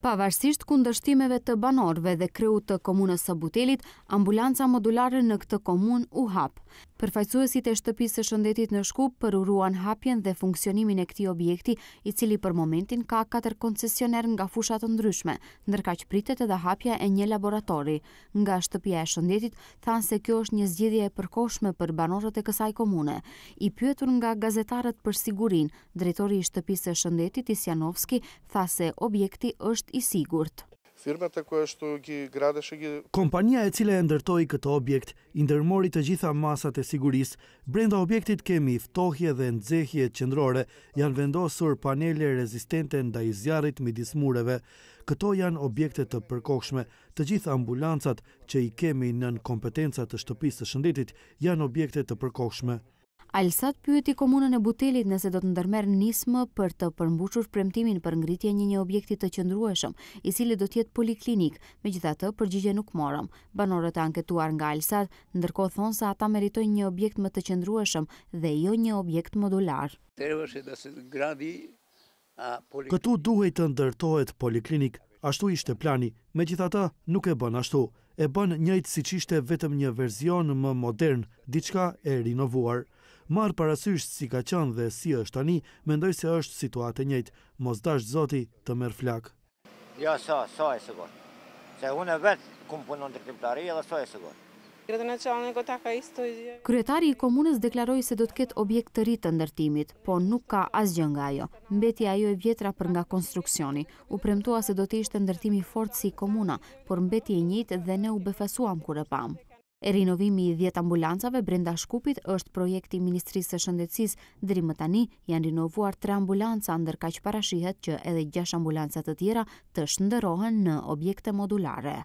Pavarësisht kundështimeve të banorve dhe kreu të komunës së butelit, ambulanca modulare në këtë komun u hapë. Përfajcuesit e shtëpisë së shëndetit në shkup përuruan hapjen dhe funksionimin e këti objekti, i cili për momentin ka 4 koncesioner nga fushatë ndryshme, ndërka që pritet edhe hapja e një laboratori. Nga shtëpia e shëndetit, thanë se kjo është një zgjidhje e përkoshme për banorët e kësaj komune. I pyetur nga gazetarët për sigurin, drejtori i shtëpisë së shëndetit Isjanovski, tha se objekti është është i sigurt. Kompania e cile e ndërtoj këtë objekt, indërmori të gjitha masat e siguris, brenda objektit kemi ftohje dhe nëzehje qëndrore, janë vendosur panele rezistente në i midis mureve. Këto janë objekte të përkoshme, të gjitha ambulancat që i kemi nën kompetencat të shtëpisë të shëndetit janë objekte të përkoshme. Alsat pyeti komunën e Butelit nëse do të ndërmerë nismë për të përmbushur premtimin për ngritje një një objekti të qëndrueshëm, i cili do tjetë poliklinik, me gjitha të përgjigje nuk morëm. Banorët e anketuar nga Alsat, ndërko thonë sa ata meritoj një objekt më të qëndrueshëm dhe jo një objekt modular. Këtu duhet të ndërtojt poliklinik, ashtu ishte plani, me gjitha ta nuk e bën ashtu, e bën njëjtë si qishte vetëm një verzion më modern, diçka e rinovuar marë parasysh si ka qënë dhe si është tani, mendoj se është situatë e njëtë, mos dashë zoti të merë flakë. Ja, sa, sa e së gotë. Se vetë këmë punon të këtë edhe sa e së gotë. Kryetari i komunës deklaroj se do të ketë objekt të rritë të ndërtimit, po nuk ka as nga ajo. Mbeti ajo e vjetra për nga konstruksioni. U premtua se do të ishte ndërtimi fort si komuna, por mbeti e njëtë dhe ne u befasuam kure pamë. E rinovimi i 10 ambulancave brenda shkupit është projekti Ministrisë Shëndetsis, dhri më tani janë rinovuar 3 ambulanca, ndërka që parashihet që edhe 6 ambulancat të tjera të shëndërohen në objekte modulare.